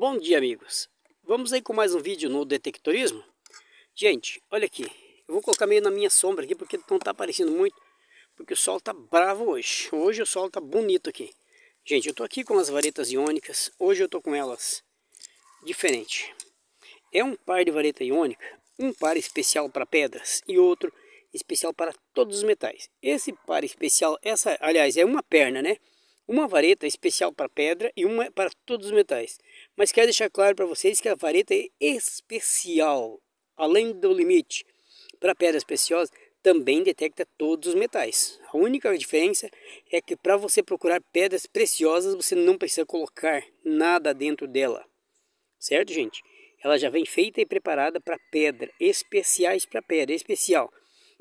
Bom dia amigos, vamos aí com mais um vídeo no detectorismo Gente, olha aqui, eu vou colocar meio na minha sombra aqui porque não tá aparecendo muito Porque o sol tá bravo hoje, hoje o sol tá bonito aqui Gente, eu tô aqui com as varetas iônicas, hoje eu tô com elas diferente É um par de vareta iônica, um par especial para pedras e outro especial para todos os metais Esse par especial, essa aliás é uma perna né uma vareta especial para pedra e uma é para todos os metais. Mas quero deixar claro para vocês que a vareta é especial, além do limite para pedras preciosas, também detecta todos os metais. A única diferença é que para você procurar pedras preciosas, você não precisa colocar nada dentro dela. Certo, gente? Ela já vem feita e preparada para pedra, especiais para pedra, especial.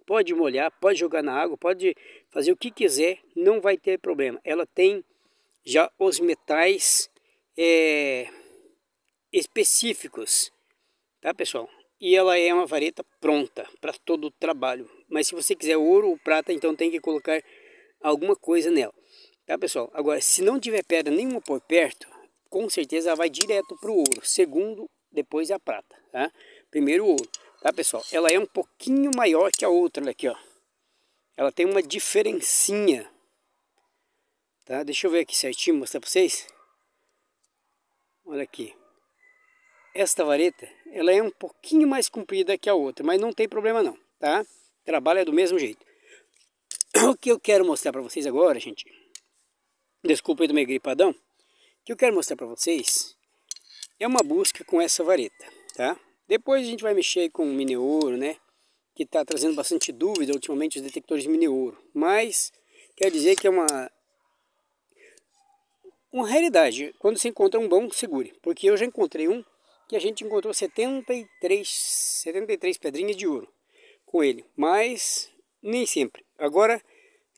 Pode molhar, pode jogar na água, pode fazer o que quiser, não vai ter problema. Ela tem já os metais é, específicos, tá pessoal? E ela é uma vareta pronta para todo o trabalho. Mas se você quiser ouro ou prata, então tem que colocar alguma coisa nela, tá pessoal? Agora, se não tiver pedra nenhuma por perto, com certeza ela vai direto para o ouro. Segundo, depois a prata, tá? Primeiro o ouro, tá pessoal? Ela é um pouquinho maior que a outra aqui, ó. Ela tem uma diferencinha, tá? Deixa eu ver aqui certinho, mostrar para vocês. Olha aqui. Esta vareta, ela é um pouquinho mais comprida que a outra, mas não tem problema não, tá? Trabalha do mesmo jeito. O que eu quero mostrar para vocês agora, gente, desculpa aí do meu gripadão, o que eu quero mostrar para vocês é uma busca com essa vareta, tá? Depois a gente vai mexer com o mineouro, né? Que está trazendo bastante dúvida ultimamente os detectores de mineouro. Mas, quer dizer que é uma... Uma realidade. Quando se encontra um bom, segure. Porque eu já encontrei um que a gente encontrou 73, 73 pedrinhas de ouro com ele, mas nem sempre. Agora,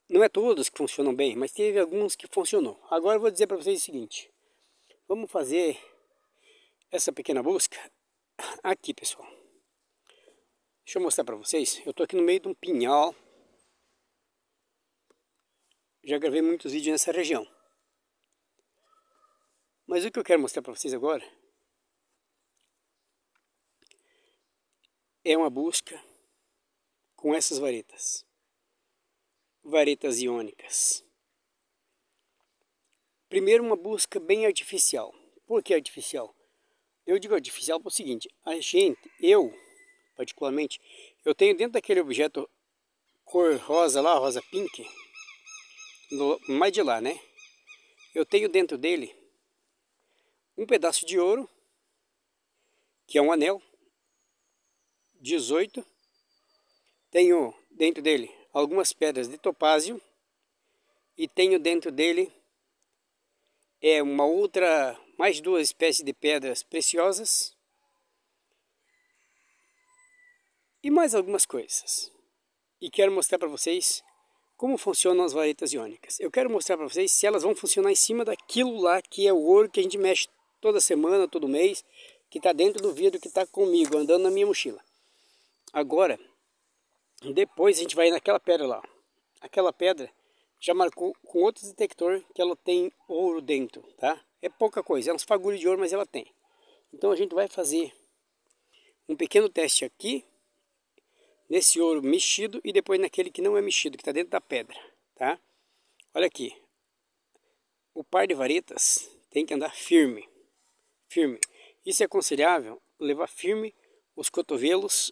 não é todos que funcionam bem, mas teve alguns que funcionou. Agora eu vou dizer para vocês o seguinte, vamos fazer essa pequena busca aqui, pessoal. Deixa eu mostrar para vocês, eu estou aqui no meio de um pinhal, já gravei muitos vídeos nessa região. Mas o que eu quero mostrar para vocês agora é uma busca com essas varetas, varetas iônicas. Primeiro, uma busca bem artificial. Por que artificial? Eu digo artificial para o seguinte: a gente, eu particularmente, eu tenho dentro daquele objeto cor rosa lá, rosa pink, no, mais de lá, né? Eu tenho dentro dele um pedaço de ouro, que é um anel, 18. Tenho dentro dele algumas pedras de topázio e tenho dentro dele é uma outra mais duas espécies de pedras preciosas e mais algumas coisas. E quero mostrar para vocês como funcionam as varetas iônicas. Eu quero mostrar para vocês se elas vão funcionar em cima daquilo lá que é o ouro que a gente mexe toda semana, todo mês, que está dentro do vidro que está comigo, andando na minha mochila. Agora, depois a gente vai naquela pedra lá. Aquela pedra já marcou com outro detector que ela tem ouro dentro, tá? É pouca coisa, é uns fagulhos de ouro, mas ela tem. Então a gente vai fazer um pequeno teste aqui, nesse ouro mexido e depois naquele que não é mexido, que está dentro da pedra, tá? Olha aqui, o par de varetas tem que andar firme, firme. Isso é aconselhável, levar firme os cotovelos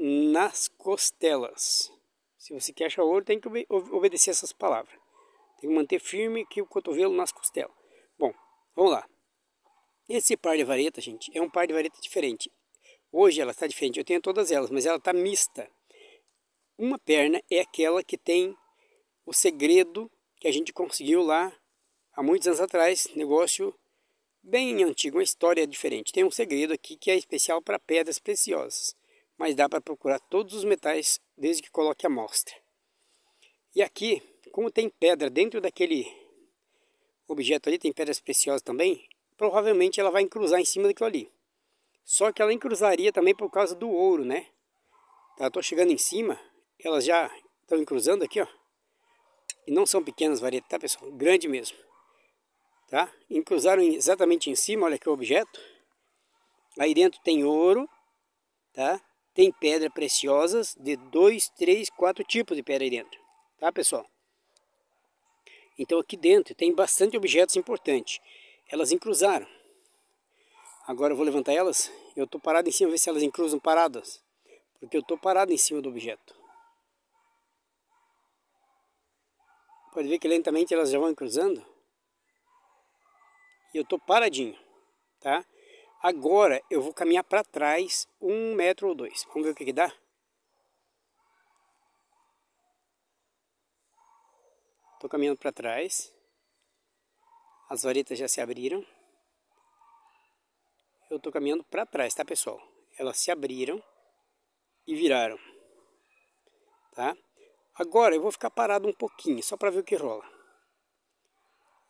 nas costelas. Se você quer achar ouro, tem que obedecer essas palavras. Tem que manter firme que o cotovelo nas costelas. Bom, vamos lá. Esse par de vareta, gente, é um par de vareta diferente. Hoje ela está diferente, eu tenho todas elas, mas ela está mista. Uma perna é aquela que tem o segredo que a gente conseguiu lá há muitos anos atrás, negócio bem antigo, uma história diferente. Tem um segredo aqui que é especial para pedras preciosas mas dá para procurar todos os metais desde que coloque a amostra. E aqui, como tem pedra dentro daquele objeto ali, tem pedras preciosas também, provavelmente ela vai encruzar em cima daquilo ali. Só que ela encruzaria também por causa do ouro, né? Tá, Estou chegando em cima, elas já estão encruzando aqui, ó. E não são pequenas varetas, tá, pessoal? Grande mesmo. Tá? Encruzaram exatamente em cima, olha aqui o objeto. Aí dentro tem ouro, tá? Tem pedras preciosas de dois, três, quatro tipos de pedra aí dentro. Tá, pessoal? Então aqui dentro tem bastante objetos importantes. Elas encruzaram. Agora eu vou levantar elas. Eu estou parado em cima, ver se elas encruzam paradas. Porque eu estou parado em cima do objeto. Pode ver que lentamente elas já vão cruzando. E eu estou paradinho, tá? Agora eu vou caminhar para trás um metro ou dois. Vamos ver o que, que dá? Estou caminhando para trás. As varetas já se abriram. Eu estou caminhando para trás, tá, pessoal? Elas se abriram e viraram, tá? Agora eu vou ficar parado um pouquinho, só para ver o que rola.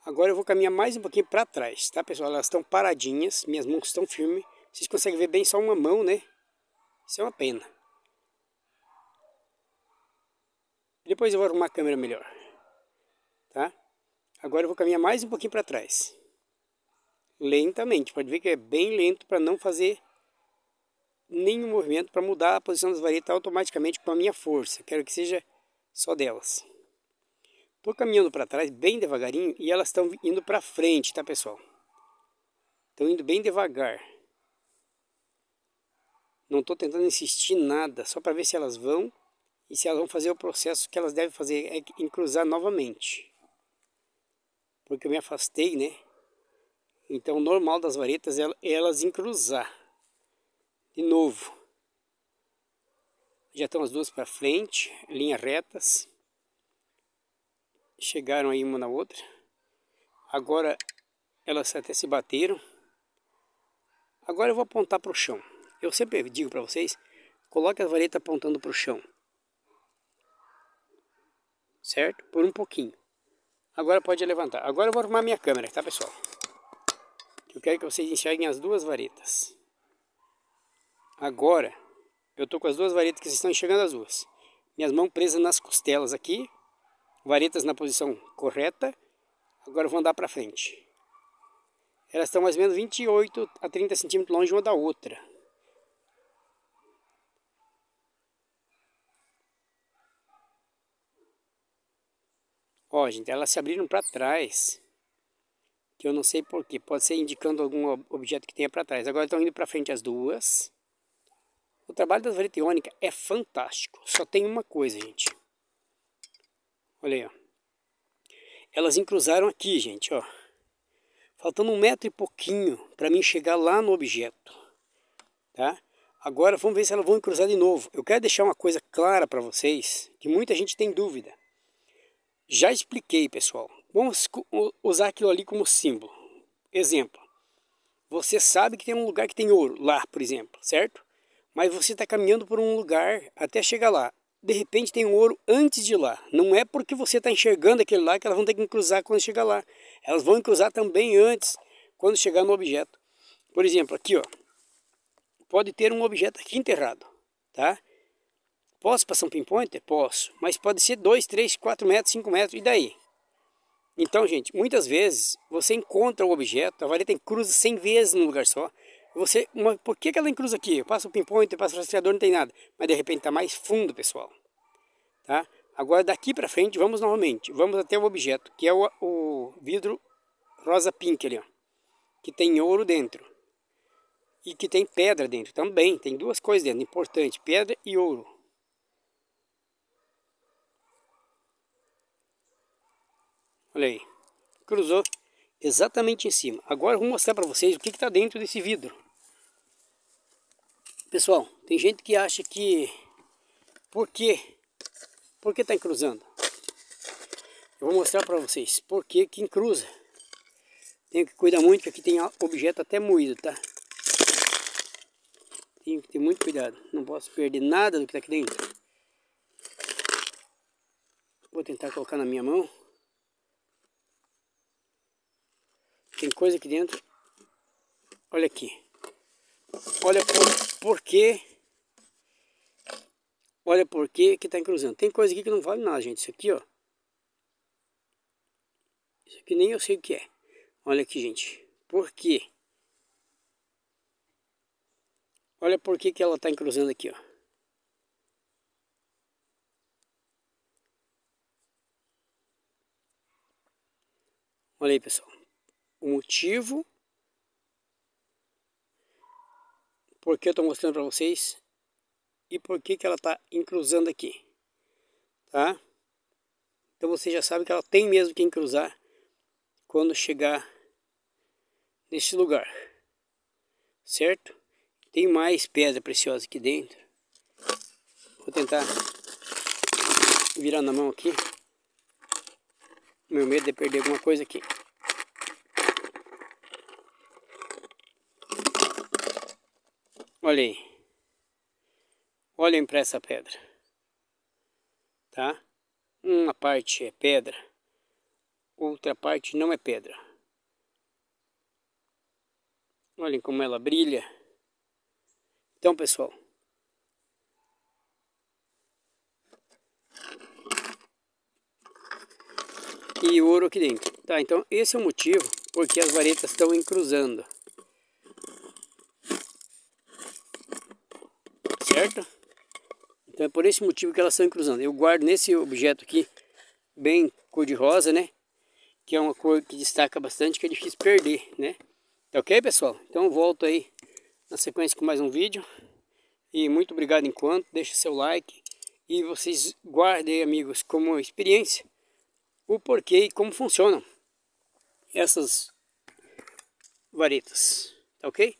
Agora eu vou caminhar mais um pouquinho para trás, tá pessoal? Elas estão paradinhas, minhas mãos estão firmes. Vocês conseguem ver bem só uma mão, né? Isso é uma pena. Depois eu vou arrumar a câmera melhor, tá? Agora eu vou caminhar mais um pouquinho para trás. Lentamente, pode ver que é bem lento para não fazer nenhum movimento para mudar a posição das varetas automaticamente com a minha força. Quero que seja só delas. Estou caminhando para trás bem devagarinho e elas estão indo para frente, tá pessoal? Estão indo bem devagar. Não estou tentando insistir nada, só para ver se elas vão e se elas vão fazer o processo que elas devem fazer, é encruzar novamente. Porque eu me afastei, né? Então, o normal das varetas é, é elas encruzar. De novo. Já estão as duas para frente, linhas retas chegaram aí uma na outra. Agora elas até se bateram. Agora eu vou apontar para o chão. Eu sempre digo para vocês, coloque a vareta apontando para o chão. Certo? Por um pouquinho. Agora pode levantar. Agora eu vou arrumar minha câmera, tá pessoal? Eu quero que vocês enxerguem as duas varetas. Agora, eu tô com as duas varetas que estão enxergando as duas. Minhas mãos presas nas costelas aqui varetas na posição correta. Agora vão andar para frente. Elas estão mais ou menos 28 a 30 centímetros longe uma da outra. Ó, gente, elas se abriram para trás. Que eu não sei porquê. Pode ser indicando algum objeto que tenha para trás. Agora estão indo para frente as duas. O trabalho das varetas iônicas é fantástico. Só tem uma coisa, gente. Olha aí, ó. Elas encruzaram aqui, gente, ó. Faltando um metro e pouquinho para mim chegar lá no objeto, tá? Agora vamos ver se elas vão encruzar de novo. Eu quero deixar uma coisa clara para vocês, que muita gente tem dúvida. Já expliquei, pessoal. Vamos usar aquilo ali como símbolo. Exemplo. Você sabe que tem um lugar que tem ouro, lá, por exemplo, certo? Mas você está caminhando por um lugar até chegar lá de repente tem ouro antes de lá. Não é porque você está enxergando aquele lá que elas vão ter que cruzar quando chegar lá. Elas vão cruzar também antes, quando chegar no objeto. Por exemplo, aqui ó, pode ter um objeto aqui enterrado, tá? Posso passar um pinpointer? Posso, mas pode ser 2, 3, 4 metros, 5 metros, e daí? Então, gente, muitas vezes você encontra o objeto, a vareta cruza 100 vezes num lugar só, você, uma, por que, que ela encruza aqui? Eu passo o pinpoint, eu passo o rastreador, não tem nada. Mas de repente está mais fundo, pessoal. Tá? Agora daqui para frente, vamos novamente. Vamos até o objeto, que é o, o vidro rosa pink ali, ó, que tem ouro dentro. E que tem pedra dentro também. Tem duas coisas dentro, importante, pedra e ouro. Olha aí. Cruzou exatamente em cima. Agora eu vou mostrar para vocês o que está dentro desse vidro. Pessoal, tem gente que acha que... Por quê? Por que está encruzando? Eu vou mostrar para vocês por que que encruza. Tem que cuidar muito, que aqui tem objeto até moído, tá? Tem que ter muito cuidado. Não posso perder nada do que está aqui dentro. Vou tentar colocar na minha mão. Tem coisa aqui dentro. Olha aqui. Olha por, por quê. Olha por quê que tá encruzando. Tem coisa aqui que não vale nada, gente. Isso aqui, ó. Isso aqui nem eu sei o que é. Olha aqui, gente. Por quê? Olha por que que ela tá encruzando aqui, ó. Olha aí, pessoal. O motivo por que eu estou mostrando para vocês e por que, que ela está encruzando aqui, tá? Então você já sabe que ela tem mesmo que encruzar quando chegar neste lugar, certo? Tem mais pedra preciosa aqui dentro. Vou tentar virar na mão aqui. Meu medo é perder alguma coisa aqui. Olhem. Olhem para essa pedra. Tá? Uma parte é pedra, outra parte não é pedra. Olhem como ela brilha. Então, pessoal, e ouro aqui dentro. Tá, então esse é o motivo porque as varetas estão encruzando. Então é por esse motivo que elas estão cruzando. Eu guardo nesse objeto aqui, bem cor de rosa, né? Que é uma cor que destaca bastante, que é difícil perder, né? Tá ok, pessoal? Então volto aí na sequência com mais um vídeo. E muito obrigado enquanto. Deixa seu like. E vocês guardem, amigos, como experiência, o porquê e como funcionam essas varetas. Tá ok?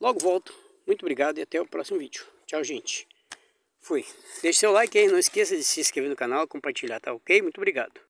Logo volto. Muito obrigado e até o próximo vídeo. Tchau, gente. Fui. Deixe seu like aí, não esqueça de se inscrever no canal, compartilhar, tá ok? Muito obrigado.